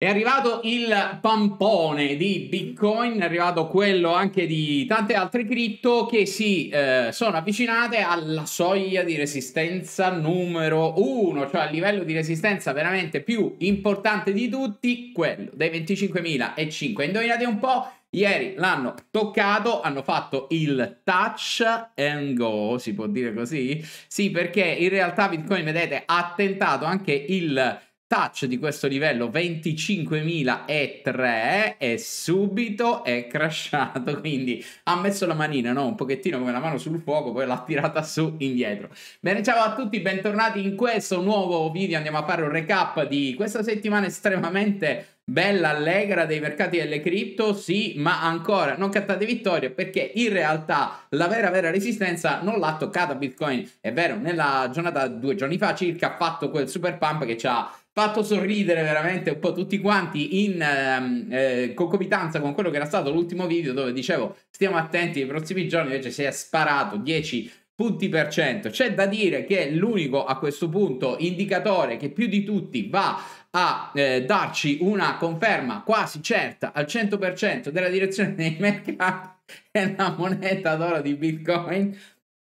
È arrivato il pampone di Bitcoin, è arrivato quello anche di tante altre cripto che si eh, sono avvicinate alla soglia di resistenza numero uno, cioè al livello di resistenza veramente più importante di tutti, quello dei 25.005. Indovinate un po', ieri l'hanno toccato, hanno fatto il touch and go, si può dire così? Sì, perché in realtà Bitcoin, vedete, ha tentato anche il Touch di questo livello 25.003 e subito è crashato, quindi ha messo la manina, no? Un pochettino come la mano sul fuoco, poi l'ha tirata su indietro. Bene, ciao a tutti, bentornati in questo nuovo video, andiamo a fare un recap di questa settimana estremamente bella allegra dei mercati delle cripto, sì, ma ancora non cattate vittorie perché in realtà la vera vera resistenza non l'ha toccata Bitcoin. È vero, nella giornata due giorni fa circa ha fatto quel super pump che ci ha fatto sorridere veramente un po' tutti quanti in ehm, eh, concomitanza con quello che era stato l'ultimo video dove dicevo stiamo attenti nei prossimi giorni invece si è sparato 10 punti per cento c'è da dire che l'unico a questo punto indicatore che più di tutti va a eh, darci una conferma quasi certa al 100% della direzione dei mercati è la moneta d'oro di bitcoin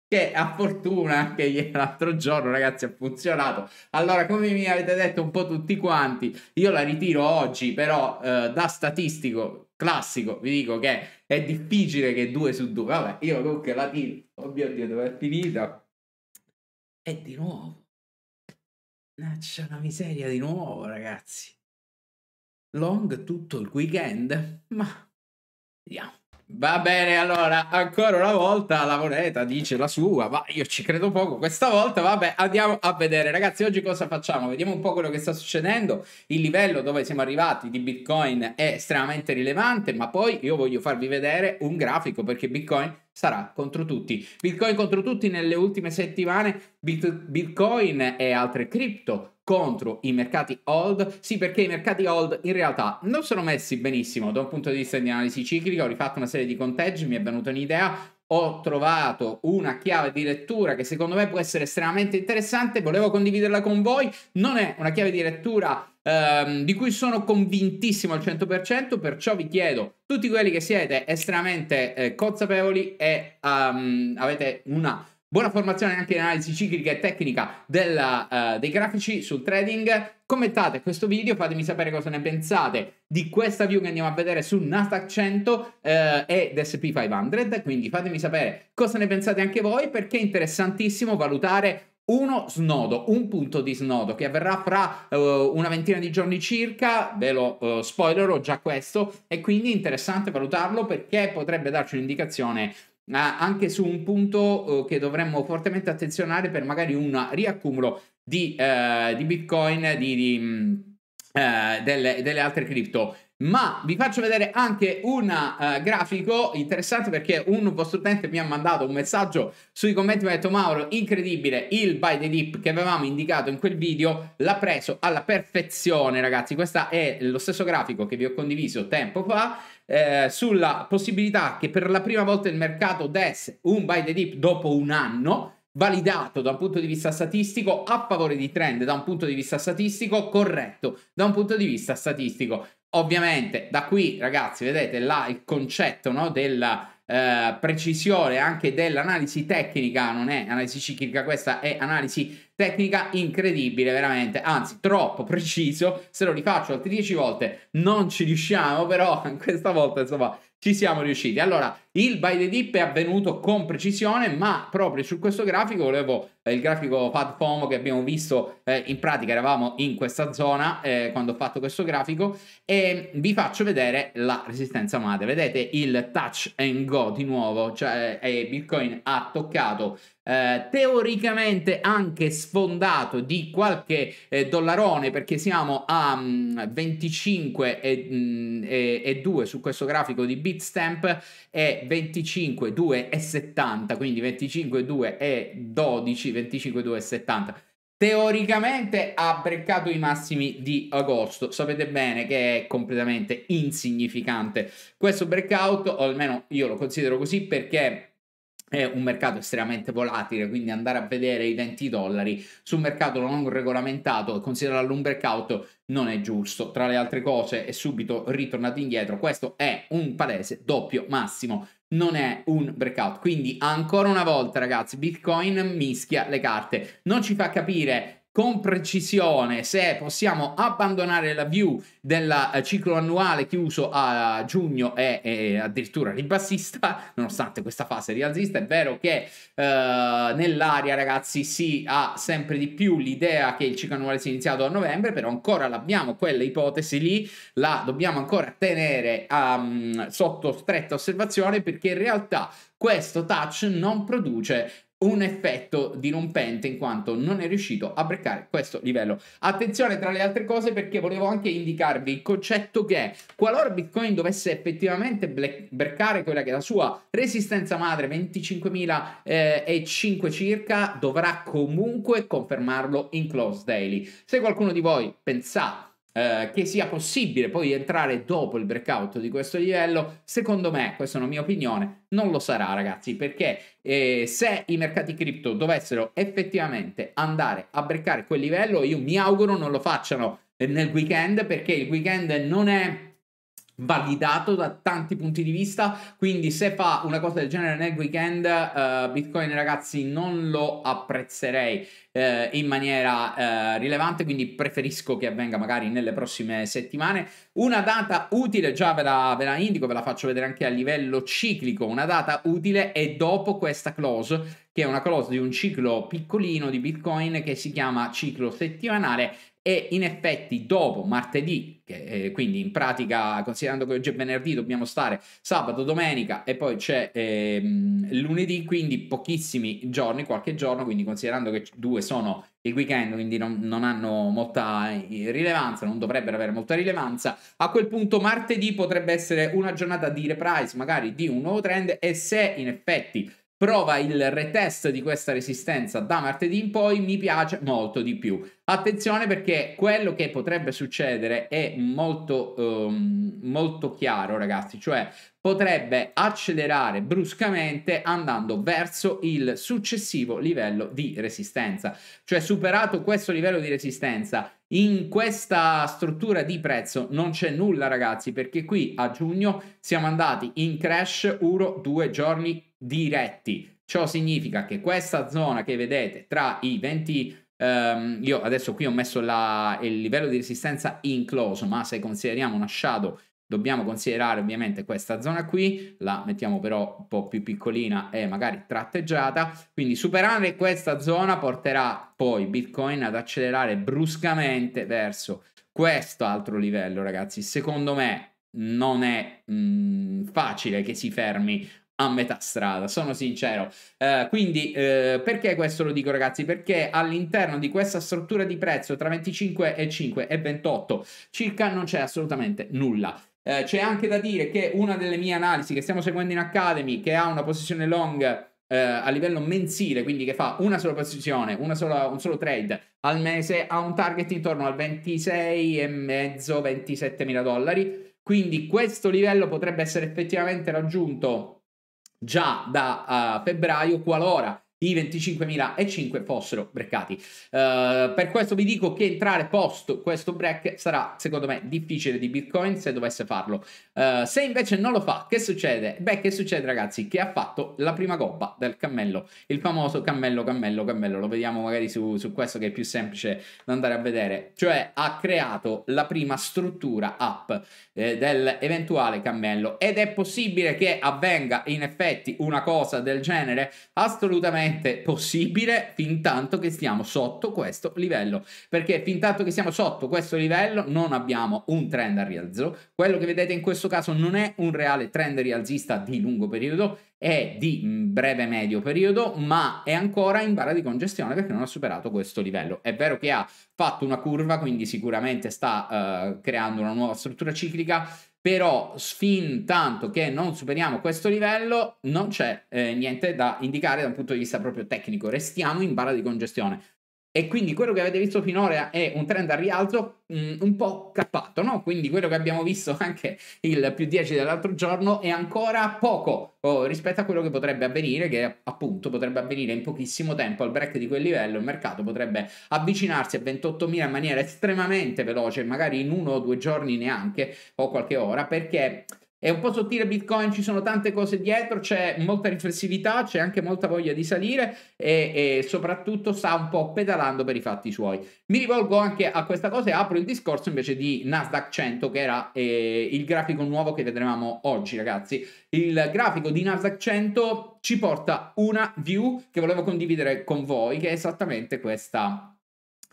che a fortuna anche l'altro giorno ragazzi ha funzionato allora come mi avete detto un po' tutti quanti io la ritiro oggi però eh, da statistico classico vi dico che è difficile che due su due vabbè io comunque la tiro oh mio dio dove è finita e di nuovo c'è una miseria di nuovo ragazzi long tutto il weekend ma vediamo Va bene, allora, ancora una volta la moneta dice la sua, ma io ci credo poco questa volta, vabbè, andiamo a vedere. Ragazzi, oggi cosa facciamo? Vediamo un po' quello che sta succedendo, il livello dove siamo arrivati di Bitcoin è estremamente rilevante, ma poi io voglio farvi vedere un grafico perché Bitcoin sarà contro tutti. Bitcoin contro tutti nelle ultime settimane, Bitcoin e altre cripto contro i mercati hold? Sì, perché i mercati hold in realtà non sono messi benissimo da un punto di vista di analisi ciclica, ho rifatto una serie di conteggi, mi è venuta un'idea, ho trovato una chiave di lettura che secondo me può essere estremamente interessante, volevo condividerla con voi, non è una chiave di lettura ehm, di cui sono convintissimo al 100%, perciò vi chiedo, tutti quelli che siete estremamente eh, consapevoli e um, avete una Buona formazione anche in analisi ciclica e tecnica della, uh, dei grafici sul trading. Commentate questo video, fatemi sapere cosa ne pensate di questa view che andiamo a vedere su Nasdaq 100 uh, ed SP 500. Quindi fatemi sapere cosa ne pensate anche voi perché è interessantissimo valutare uno snodo, un punto di snodo che avverrà fra uh, una ventina di giorni circa, ve lo uh, spoilerò già questo, e quindi interessante valutarlo perché potrebbe darci un'indicazione anche su un punto eh, che dovremmo fortemente attenzionare per magari un riaccumulo di, eh, di Bitcoin, di, di mm, eh, delle, delle, altre cripto. Ma vi faccio vedere anche un eh, grafico interessante perché un vostro utente mi ha mandato un messaggio sui commenti mi ha detto Mauro, incredibile, il buy the dip che avevamo indicato in quel video l'ha preso alla perfezione ragazzi. Questo è lo stesso grafico che vi ho condiviso tempo fa eh, sulla possibilità che per la prima volta il mercato desse un buy the dip dopo un anno validato da un punto di vista statistico, a favore di trend da un punto di vista statistico, corretto da un punto di vista statistico. Ovviamente da qui ragazzi vedete là il concetto no, della eh, precisione anche dell'analisi tecnica, non è analisi ciclica, questa è analisi tecnica incredibile, veramente, anzi troppo preciso, se lo rifaccio altre 10 volte non ci riusciamo, però questa volta insomma ci siamo riusciti. Allora, il buy the dip è avvenuto con precisione, ma proprio su questo grafico volevo eh, il grafico FAD FOMO che abbiamo visto eh, in pratica eravamo in questa zona eh, quando ho fatto questo grafico e vi faccio vedere la resistenza madre vedete il touch and go di nuovo cioè eh, Bitcoin ha toccato eh, teoricamente anche sfondato di qualche eh, dollarone perché siamo a um, mm, 25 e, mm, e, e 2 su questo grafico di Bitstamp e 25, 2 e 70, quindi 25, 2 e 12, 25, 2 e 70. Teoricamente ha breccato i massimi di agosto, sapete bene che è completamente insignificante questo breakout, o almeno io lo considero così perché è un mercato estremamente volatile, quindi andare a vedere i 20 dollari su un mercato non regolamentato e considerarlo un breakout non è giusto. Tra le altre cose è subito ritornato indietro, questo è un palese doppio massimo non è un breakout. Quindi ancora una volta ragazzi Bitcoin mischia le carte, non ci fa capire con precisione se possiamo abbandonare la view del eh, ciclo annuale chiuso a giugno e, e addirittura ribassista, nonostante questa fase rialzista, è vero che eh, nell'aria ragazzi si ha sempre di più l'idea che il ciclo annuale sia iniziato a novembre, però ancora l'abbiamo quella ipotesi lì, la dobbiamo ancora tenere um, sotto stretta osservazione perché in realtà questo touch non produce un effetto dirompente in quanto non è riuscito a breccare questo livello. Attenzione tra le altre cose perché volevo anche indicarvi il concetto che qualora Bitcoin dovesse effettivamente ble- breccare quella che è la sua resistenza madre 25.005 eh, circa dovrà comunque confermarlo in close daily. Se qualcuno di voi pensa eh, che sia possibile poi entrare dopo il breakout di questo livello, secondo me, questa è una mia opinione, non lo sarà ragazzi, perché eh, se i mercati cripto dovessero effettivamente andare a breccare quel livello, io mi auguro non lo facciano eh, nel weekend perché il weekend non è validato da tanti punti di vista. Quindi, se fa una cosa del genere nel weekend, uh, Bitcoin, ragazzi, non lo apprezzerei uh, in maniera uh, rilevante. Quindi, preferisco che avvenga magari nelle prossime settimane. Una data utile, già ve la, ve la indico, ve la faccio vedere anche a livello ciclico. Una data utile è dopo questa close che è una cross di un ciclo piccolino di Bitcoin che si chiama ciclo settimanale e in effetti dopo martedì, che, eh, quindi in pratica considerando che oggi è venerdì dobbiamo stare sabato, domenica e poi c'è eh, lunedì, quindi pochissimi giorni, qualche giorno, quindi considerando che due sono il weekend, quindi non, non hanno molta eh, rilevanza, non dovrebbero avere molta rilevanza, a quel punto martedì potrebbe essere una giornata di reprise magari di un nuovo trend e se in effetti Prova il retest di questa resistenza da martedì in poi, mi piace molto di più. Attenzione perché quello che potrebbe succedere è molto, um, molto chiaro ragazzi, cioè potrebbe accelerare bruscamente andando verso il successivo livello di resistenza. Cioè superato questo livello di resistenza, in questa struttura di prezzo non c'è nulla ragazzi perché qui a giugno siamo andati in crash 1-2 giorni diretti. Ciò significa che questa zona che vedete tra i 20 Um, ehm, io adesso qui ho messo la, il livello di resistenza incluso, ma se consideriamo una shadow dobbiamo considerare ovviamente questa zona qui, la mettiamo però un po' più piccolina e magari tratteggiata, quindi superare questa zona porterà poi Bitcoin ad accelerare bruscamente verso questo altro livello ragazzi, secondo me non è mh, mm, facile che si fermi a metà strada, sono sincero. Eh, quindi eh, perché questo lo dico ragazzi? Perché all'interno di questa struttura di prezzo tra 25 e 5 e 28 circa non c'è assolutamente nulla. Eh, c'è anche da dire che una delle mie analisi che stiamo seguendo in Academy, che ha una posizione long eh, a livello mensile, quindi che fa una sola posizione, una sola, un solo trade al mese, ha un target intorno al 26,5-27 mila dollari. Quindi questo livello potrebbe essere effettivamente raggiunto già da uh, febbraio qualora i 25.005 fossero breccati. Uh, per questo vi dico che entrare post questo break sarà secondo me difficile di Bitcoin se dovesse farlo. Uh, se invece non lo fa, che succede? Beh, che succede ragazzi? Che ha fatto la prima gobba del cammello, il famoso cammello, cammello, cammello. Lo vediamo magari su, su questo che è più semplice da andare a vedere. Cioè ha creato la prima struttura app eh, dell'eventuale cammello ed è possibile che avvenga in effetti una cosa del genere? Assolutamente assolutamente possibile fin tanto che stiamo sotto questo livello, perché fin tanto che siamo sotto questo livello non abbiamo un trend al rialzo, quello che vedete in questo caso non è un reale trend rialzista di lungo periodo, è di mm, breve medio periodo, ma è ancora in barra di congestione perché non ha superato questo livello. È vero che ha fatto una curva, quindi sicuramente sta uh, creando una nuova struttura ciclica, però fin tanto che non superiamo questo livello non c'è eh, niente da indicare da un punto di vista proprio tecnico, restiamo in barra di congestione. E quindi quello che avete visto finora è un trend al rialzo mh, mm, un po' cappato, no? Quindi quello che abbiamo visto anche il più 10 dell'altro giorno è ancora poco oh, rispetto a quello che potrebbe avvenire, che appunto potrebbe avvenire in pochissimo tempo al break di quel livello, il mercato potrebbe avvicinarsi a 28.000 in maniera estremamente veloce, magari in uno o due giorni neanche o qualche ora, perché è un po' sottile Bitcoin, ci sono tante cose dietro, c'è molta riflessività, c'è anche molta voglia di salire e, e, soprattutto sta un po' pedalando per i fatti suoi. Mi rivolgo anche a questa cosa e apro il discorso invece di Nasdaq 100 che era eh, il grafico nuovo che vedremo oggi ragazzi. Il grafico di Nasdaq 100 ci porta una view che volevo condividere con voi che è esattamente questa,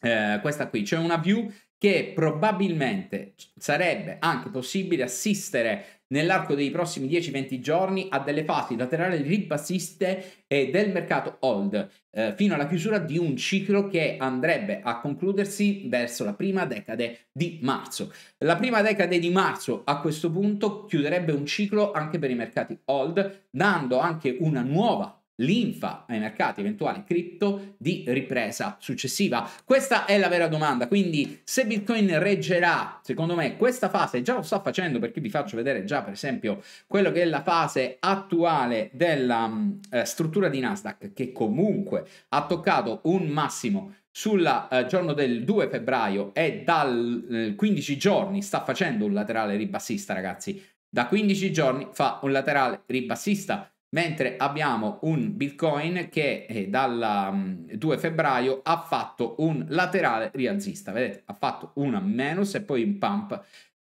eh, questa qui. cioè una view che probabilmente sarebbe anche possibile assistere nell'arco dei prossimi 10-20 giorni a delle fasi laterali ribassiste del mercato hold eh, fino alla chiusura di un ciclo che andrebbe a concludersi verso la prima decade di marzo. La prima decade di marzo a questo punto chiuderebbe un ciclo anche per i mercati hold dando anche una nuova linfa ai mercati eventuali cripto di ripresa successiva? Questa è la vera domanda, quindi se Bitcoin reggerà, secondo me questa fase già lo sta facendo perché vi faccio vedere già per esempio quello che è la fase attuale della mm, eh, struttura di Nasdaq che comunque ha toccato un massimo sul eh, giorno del 2 febbraio e dal eh, 15 giorni sta facendo un laterale ribassista ragazzi, da 15 giorni fa un laterale ribassista mentre abbiamo un Bitcoin che eh, dal 2 mm, febbraio ha fatto un laterale rialzista, vedete, ha fatto una minus e poi un pump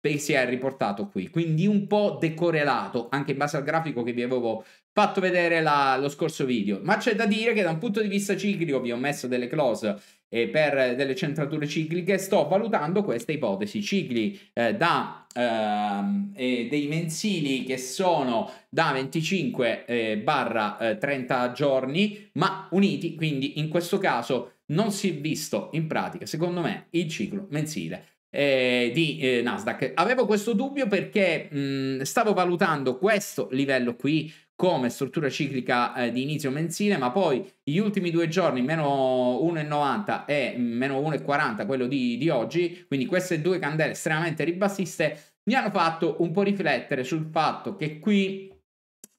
si è riportato qui, quindi un po' decorrelato anche in base al grafico che vi avevo fatto vedere la, lo scorso video, ma c'è da dire che da un punto di vista ciclico vi ho messo delle close eh, per delle centrature cicliche, sto valutando questa ipotesi. Cicli eh, da eh, dei mensili che sono da 25 eh, barra 30 eh, giorni, ma uniti, quindi in questo caso non si è visto in pratica, secondo me, il ciclo mensile eh, di eh, Nasdaq. Avevo questo dubbio perché mh, stavo valutando questo livello qui come struttura ciclica eh, di inizio mensile, ma poi gli ultimi due giorni meno 1,90 e meno 1,40 quello di, di oggi, quindi queste due candele estremamente ribassiste mi hanno fatto un po' riflettere sul fatto che qui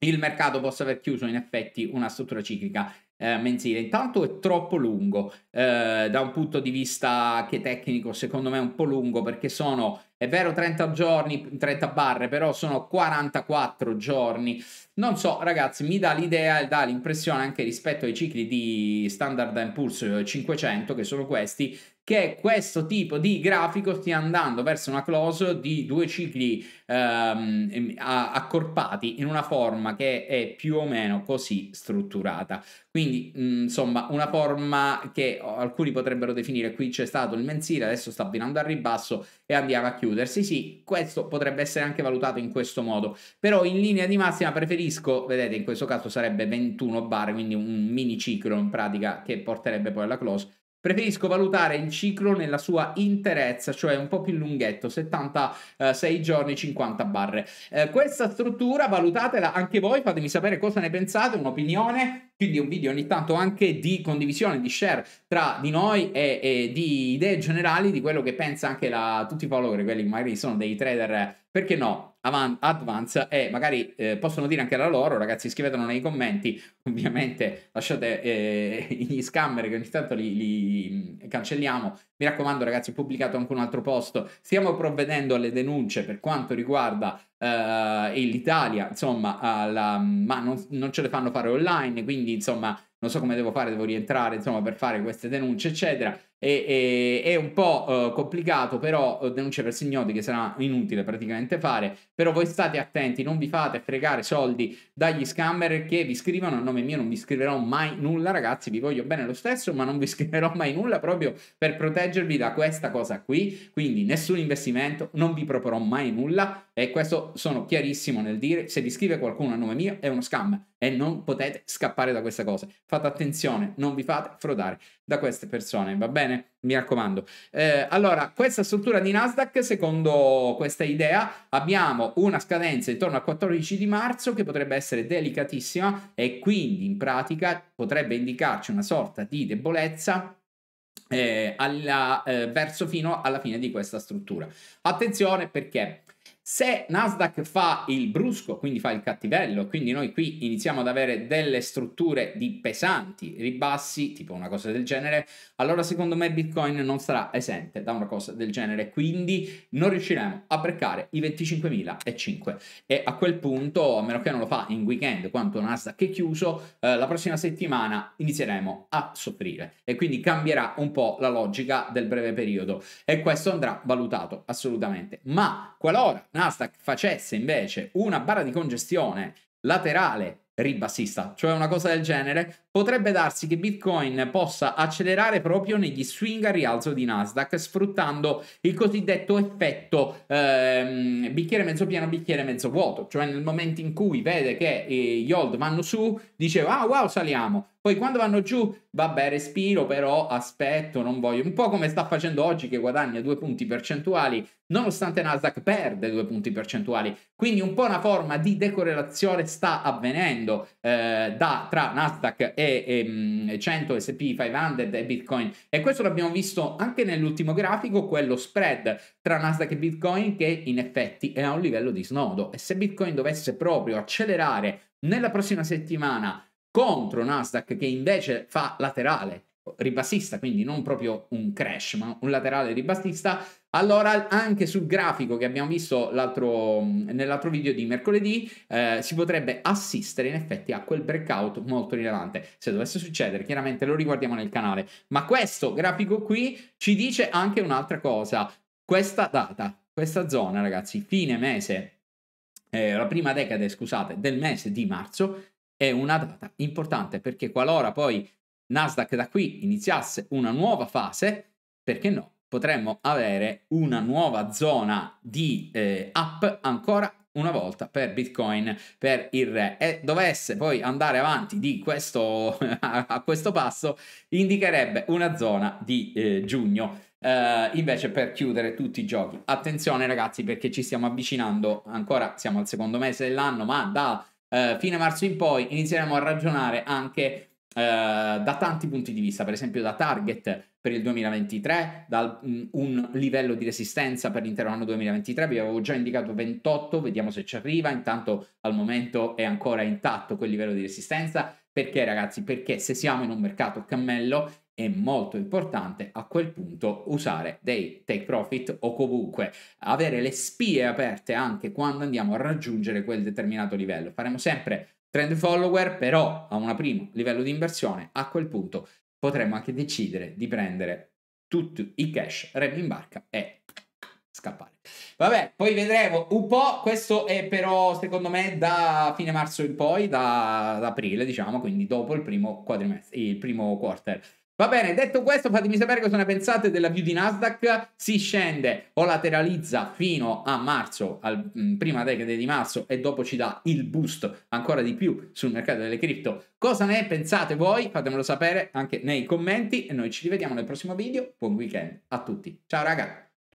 il mercato possa aver chiuso in effetti una struttura ciclica eh, mensile. Intanto è troppo lungo, eh, da un punto di vista che tecnico secondo me è un po' lungo perché sono è vero 30 giorni, 30 barre, però sono 44 giorni. Non so, ragazzi, mi dà l'idea e dà l'impressione anche rispetto ai cicli di Standard Impulse 500, che sono questi, che questo tipo di grafico stia andando verso una close di due cicli ehm, accorpati in una forma che è più o meno così strutturata. Quindi, insomma, una forma che alcuni potrebbero definire qui c'è stato il mensile, adesso sta virando al ribasso e andiamo a chiudersi. Sì, questo potrebbe essere anche valutato in questo modo, però in linea di massima preferisco, vedete in questo caso sarebbe 21 bar, quindi un mini ciclo in pratica che porterebbe poi alla close, Preferisco valutare il ciclo nella sua interezza, cioè un po' più lunghetto, 76 giorni, 50 barre. Eh, questa struttura valutatela anche voi, fatemi sapere cosa ne pensate, un'opinione, quindi un video ogni tanto anche di condivisione, di share tra di noi e, e di idee generali di quello che pensa anche la, tutti i follower, quelli che magari sono dei trader perché no? Avan- Advance e eh, magari eh, possono dire anche la loro, ragazzi, scrivetelo nei commenti, ovviamente lasciate eh, gli scammer che ogni tanto li, li, cancelliamo. Mi raccomando, ragazzi, ho pubblicato anche un altro post. Stiamo provvedendo alle denunce per quanto riguarda eh, l'Italia, insomma, alla, ma non, non ce le fanno fare online, quindi insomma non so come devo fare, devo rientrare insomma per fare queste denunce eccetera e, e è un po' eh, complicato però eh, denunce per signoti che sarà inutile praticamente fare però voi state attenti non vi fate fregare soldi dagli scammer che vi scrivono a nome mio non vi scriverò mai nulla ragazzi vi voglio bene lo stesso ma non vi scriverò mai nulla proprio per proteggervi da questa cosa qui quindi nessun investimento non vi proporrò mai nulla e questo sono chiarissimo nel dire se vi scrive qualcuno a nome mio è uno scam e non potete scappare da questa cosa Fate fate attenzione, non vi fate frodare da queste persone, va bene? Mi raccomando. Eh, allora, questa struttura di Nasdaq, secondo questa idea, abbiamo una scadenza intorno al 14 di marzo che potrebbe essere delicatissima e quindi in pratica potrebbe indicarci una sorta di debolezza eh, alla, eh, verso fino alla fine di questa struttura. Attenzione perché se Nasdaq fa il brusco, quindi fa il cattivello, quindi noi qui iniziamo ad avere delle strutture di pesanti ribassi, tipo una cosa del genere, allora secondo me Bitcoin non sarà esente da una cosa del genere, quindi non riusciremo a breccare i 25.005 e a quel punto, a meno che non lo fa in weekend, quanto Nasdaq è chiuso, eh, la prossima settimana inizieremo a soffrire e quindi cambierà un po' la logica del breve periodo e questo andrà valutato assolutamente. Ma qualora Nasdaq facesse invece una barra di congestione laterale ribassista, cioè una cosa del genere, potrebbe darsi che Bitcoin possa accelerare proprio negli swing a rialzo di Nasdaq, sfruttando il cosiddetto effetto ehm, bicchiere mezzo pieno, bicchiere mezzo vuoto, cioè nel momento in cui vede che eh, gli hold vanno su, diceva ah wow saliamo, poi quando vanno giù, vabbè, respiro, però aspetto, non voglio. Un po' come sta facendo oggi che guadagna due punti percentuali, nonostante Nasdaq perde due punti percentuali. Quindi un po' una forma di decorrelazione sta avvenendo eh, da, tra Nasdaq e, e 100 SP 500 e Bitcoin. E questo l'abbiamo visto anche nell'ultimo grafico, quello spread tra Nasdaq e Bitcoin che in effetti è a un livello di snodo. E se Bitcoin dovesse proprio accelerare nella prossima settimana contro Nasdaq che invece fa laterale ribassista, quindi non proprio un crash, ma un laterale ribassista, allora anche sul grafico che abbiamo visto nell'altro video di mercoledì eh, si potrebbe assistere in effetti a quel breakout molto rilevante. Se dovesse succedere, chiaramente lo riguardiamo nel canale. Ma questo grafico qui ci dice anche un'altra cosa. Questa data, questa zona, ragazzi, fine mese, eh, la prima decade, scusate, del mese di marzo è una data importante perché qualora poi Nasdaq da qui iniziasse una nuova fase, perché no? Potremmo avere una nuova zona di eh, up ancora una volta per Bitcoin, per il re. E dovesse poi andare avanti di questo, a questo passo, indicherebbe una zona di eh, giugno. Uh, invece per chiudere tutti i giochi, attenzione ragazzi perché ci stiamo avvicinando ancora, siamo al secondo mese dell'anno, ma da eh, fine marzo in poi inizieremo a ragionare anche eh, da tanti punti di vista, per esempio da target per il 2023, da mm, un livello di resistenza per l'intero anno 2023, vi avevo già indicato 28, vediamo se ci arriva, intanto al momento è ancora intatto quel livello di resistenza, perché ragazzi? Perché se siamo in un mercato cammello è molto importante a quel punto usare dei take profit o comunque avere le spie aperte anche quando andiamo a raggiungere quel determinato livello. Faremo sempre trend follower, però a un primo livello di inversione, a quel punto potremo anche decidere di prendere tutto il cash, rem in barca e scappare. Vabbè, poi vedremo un po', questo è però secondo me da fine marzo in poi, da, da aprile diciamo, quindi dopo il primo, il primo quarter Va bene, detto questo, fatemi sapere cosa ne pensate della view di Nasdaq. Si scende o lateralizza fino a marzo, al, mh, mm, prima decade di marzo, e dopo ci dà il boost ancora di più sul mercato delle cripto. Cosa ne pensate voi? Fatemelo sapere anche nei commenti e noi ci rivediamo nel prossimo video. Buon weekend a tutti. Ciao ragazzi!